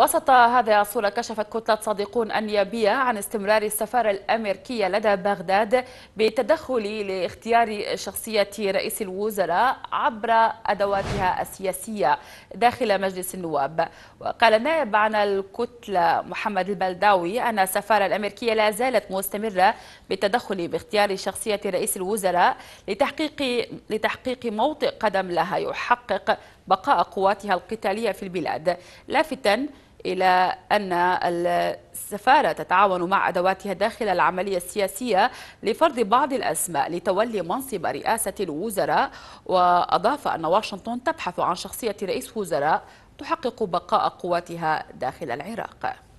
وسط هذه الصورة كشفت كتلة صديقون النيابية عن استمرار السفارة الأمريكية لدى بغداد بالتدخل لاختيار شخصية رئيس الوزراء عبر أدواتها السياسية داخل مجلس النواب وقال نائب عن الكتلة محمد البلداوي أن السفارة الأمريكية لا زالت مستمرة بالتدخل باختيار شخصية رئيس الوزراء لتحقيق, لتحقيق موطئ قدم لها يحقق بقاء قواتها القتالية في البلاد لافتا إلى أن السفارة تتعاون مع أدواتها داخل العملية السياسية لفرض بعض الأسماء لتولي منصب رئاسة الوزراء وأضاف أن واشنطن تبحث عن شخصية رئيس وزراء تحقق بقاء قواتها داخل العراق